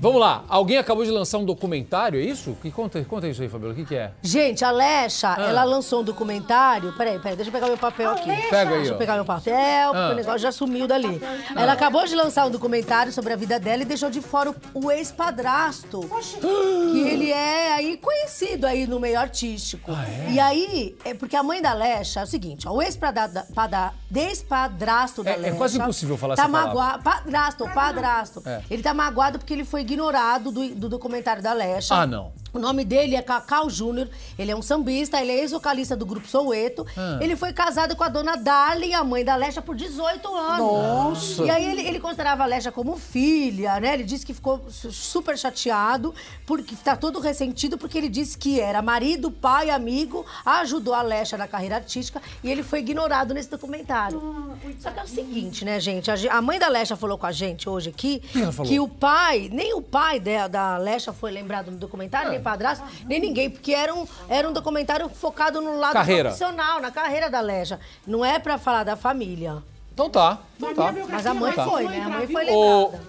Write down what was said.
Vamos lá, alguém acabou de lançar um documentário, é isso? Que conta, conta isso aí, Fabiola, o que, que é? Gente, a Lesha, ah. ela lançou um documentário. Peraí, peraí, deixa eu pegar meu papel aqui. Pega aí. Deixa eu pegar meu papel, ah. porque o negócio já sumiu dali. Ah. Ela acabou de lançar um documentário sobre a vida dela e deixou de fora o, o ex-padrasto. Que ele é aí conhecido aí no meio artístico. Ah, é? E aí, é porque a mãe da Lesha é o seguinte: ó, o ex-padrasto da é, É quase impossível falar tá essa palavra. Padrasto, padrasto. É. Ele tá magoado porque ele foi ignorado do, do documentário da Lesha. Ah, não. O nome dele é Cacau Júnior, ele é um sambista, ele é ex-vocalista do grupo Soueto. Ah. Ele foi casado com a dona Darlene, a mãe da Lecha, por 18 anos. Nossa! E aí ele, ele considerava a Lecha como filha, né? Ele disse que ficou super chateado, porque tá todo ressentido, porque ele disse que era marido, pai, amigo, ajudou a Lecha na carreira artística e ele foi ignorado nesse documentário. Ah, Só que é o seguinte, né, gente? A, mãe da Lecha falou com a gente hoje aqui que o pai, nem o pai da, da Lesha foi lembrado no documentário, ah nem padrasto, nem ninguém, porque era um, era um documentário focado no lado carreira. profissional, na carreira da Leja. Não é para falar da família. Então tá. Então tá. Mas a mãe foi, né? A mãe foi lembrada. O...